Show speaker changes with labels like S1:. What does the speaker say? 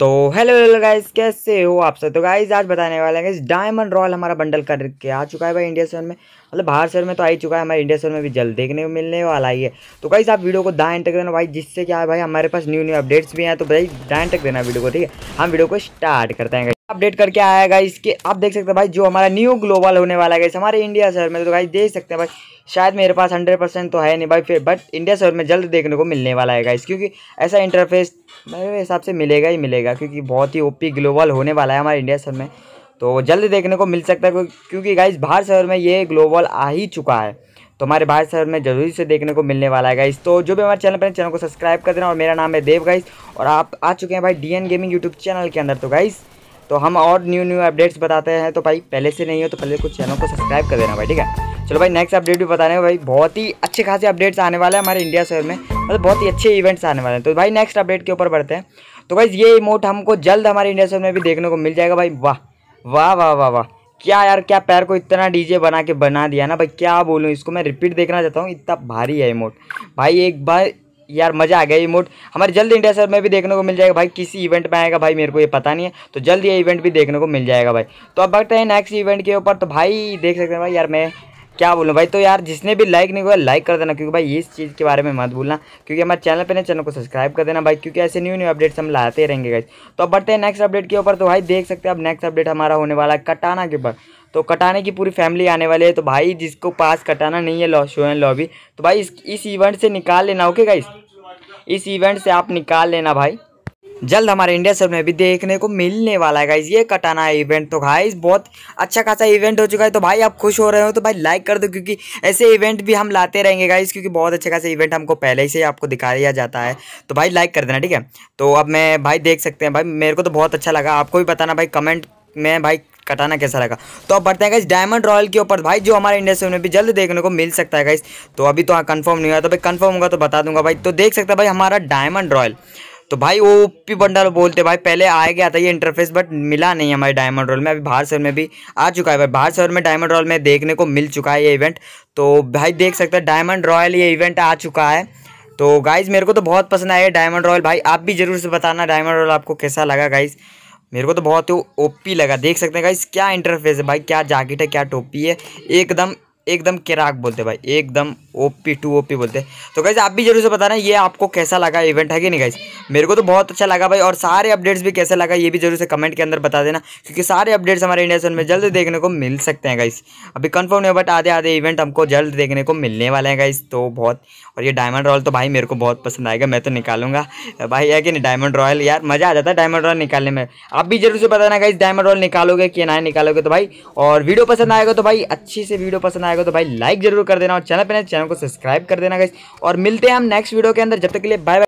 S1: तो hello hello guys कैसे हो आप सब तो गाइस आज बताने वाले हैं डायमंड रॉयल हमारा बंडल करके आ चुका है भाई इंडिया सेवन में मतलब बाहर शहर में तो आ ही चुका है हमारे इंडिया सेवन में भी जल्द देखने को मिलने वाला ही है तो गाइस आप वीडियो को दाएं तक देना भाई जिससे क्या है भाई हमारे पास न्यू न्यू अपडेट्स भी हैं तो भाई दाएं तक देना वीडियो को ठीक है हम वीडियो को स्टार्ट करते हैं अपडेट करके आया गाइस इसके आप देख सकते हैं भाई जो हमारा न्यू ग्लोबल होने वाला है गाइस हमारे इंडिया शहर में तो गाइस देख सकते हैं भाई शायद मेरे पास हंड्रेड परसेंट तो है नहीं भाई फिर बट इंडिया शहर में जल्द देखने को मिलने वाला है गाइस क्योंकि ऐसा इंटरफेस मेरे हिसाब से मिलेगा ही मिलेगा क्योंकि बहुत ही ओपी ग्लोबल होने वाला है हमारे इंडिया शहर में तो जल्द देखने को मिल सकता है क्योंकि गाइस बाहर शहर में ये ग्लोबल आ ही चुका है तो हमारे भारत शहर में जरूरी से देखने को मिलने वाला है गाइस तो जो भी हमारे चैनल पर चैनल को सब्सक्राइब कर देना और मेरा नाम है देव गाइस और आप आ चुके हैं भाई डी गेमिंग यूट्यूब चैनल के अंदर तो गाइस तो हम और न्यू न्यू अपडेट्स बताते हैं तो भाई पहले से नहीं हो तो पहले कुछ चैनल को सब्सक्राइब कर देना भाई ठीक है चलो भाई नेक्स्ट अपडेट भी बताने भाई बहुत ही अच्छे खासे अपडेट्स आने वाले हैं हमारे इंडिया शहर में मतलब बहुत ही अच्छे इवेंट्स आने वाले हैं तो भाई नेक्स्ट अपडेट के ऊपर बढ़ते हैं तो भाई ये इमोट हमको जल्द हमारे इंडिया शहर में भी देखने को मिल जाएगा भाई वाह वाह वाह वाह वाह क्या यार क्या पैर को इतना डीजे बना के बना दिया ना भाई क्या बोलूँ इसको मैं रिपीट देखना चाहता हूँ इतना भारी है इमोट भाई एक बार यार मज़ा आ गया ये मूड हमारे जल्द इंडिया सर में भी देखने को मिल जाएगा भाई किसी इवेंट में आएगा भाई मेरे को ये पता नहीं है तो जल्द ये इवेंट भी देखने को मिल जाएगा भाई तो अब बढ़ते हैं नेक्स्ट इवेंट के ऊपर तो भाई देख सकते हैं भाई यार मैं क्या बोलूँ भाई तो यार जिसने भी लाइक नहीं हुआ लाइक कर देना क्योंकि भाई इस चीज़ के बारे में मत भूलना क्योंकि हमारे चैनल पर ना चैनल को सब्सक्राइब कर देना भाई क्योंकि ऐसे न्यू न्यू अपडेट्स हम लाते रहेंगे भाई तो अब बढ़ते हैं नेक्स्ट अपडेट के ऊपर तो भाई देख सकते हैं अब नेक्स्ट अपडेट हमारा होने वाला है कटाना के ऊपर तो कटाने की पूरी फैमिली आने वाली है तो भाई जिसको पास कटाना नहीं है लॉ शो एंड लॉबी तो भाई इस इस इवेंट से निकाल लेना ओके गाइस इस इवेंट से आप निकाल लेना भाई जल्द हमारे इंडिया सर में भी देखने को मिलने वाला है गाइज ये कटाना है इवेंट तो गाइज बहुत अच्छा खासा इवेंट हो चुका है तो भाई आप खुश हो रहे हो तो भाई लाइक कर दो क्योंकि ऐसे इवेंट भी हम लाते रहेंगे गाइज क्योंकि बहुत अच्छे खासा इवेंट हमको पहले ही से आपको दिखा दिया जाता है तो भाई लाइक कर देना ठीक है तो अब मैं भाई देख सकते हैं भाई मेरे को तो बहुत अच्छा लगा आपको भी बताना भाई कमेंट में भाई कटाना कैसा लगा तो अब बढ़ते हैं गाइस डायमंड रॉयल के ऊपर भाई जो हमारे इंडस्ट्री में भी जल्द देखने को मिल सकता है गाइस तो अभी तो कन्फर्म हाँ नहीं हुआ तो भाई कन्फर्म होगा तो बता दूंगा भाई तो देख सकते हैं भाई हमारा डायमंड रॉयल तो भाई वो ओपी बंडल बोलते भाई पहले आ गया था ये इंटरफेस बट मिला नहीं हमारे डायमंड रोल में अभी बाहर शहर में भी आ चुका है भाई बाहर शहर में डायमंड रॉयल में देखने को मिल चुका है ये इवेंट तो भाई देख सकते हैं डायमंड रॉयल ये इवेंट आ चुका है तो गाइज़ मेरे को तो बहुत पसंद आया डायमंड रॉयल भाई आप भी ज़रूर से बताना डायमंड रॉयल आपको कैसा लगा गाइज़ मेरे को तो बहुत ही ओपी लगा देख सकते हैं गाइस क्या इंटरफेस है भाई क्या जैकेट है क्या टोपी है एकदम एकदम केराक बोलते भाई एकदम ओपी टू ओपी बोलते तो गाइज आप भी जरूर से बताना ये आपको कैसा लगा इवेंट है कि नहीं गाइज मेरे को तो बहुत अच्छा लगा भाई और सारे अपडेट्स भी कैसे लगा ये भी जरूर से कमेंट के अंदर बता देना क्योंकि सारे अपडेट्स हमारे इंडिया में जल्द देखने को मिल सकते हैं गाइज अभी कन्फर्म नहीं बट आधे आधे इवेंट हमको जल्द देखने को मिलने वाले हैं गाइज तो बहुत और ये डायमंड रॉयल तो भाई मेरे को बहुत पसंद आएगा मैं तो निकालूंगा भाई है कि नहीं डायमंड रॉयल यार मज़ा आ जाता है डायमंड रॉयल निकालने में आप भी जरूर से बताना गाइज डायमंड रॉयल निकालोगे कि ना निकालोगे तो भाई और वीडियो पसंद आएगा तो भाई अच्छी से वीडियो पसंद आएगा आएगा तो भाई लाइक जरूर कर देना और चैनल पर चैनल को सब्सक्राइब कर देना गाइस और मिलते हैं हम नेक्स्ट वीडियो के अंदर जब तक के लिए बाय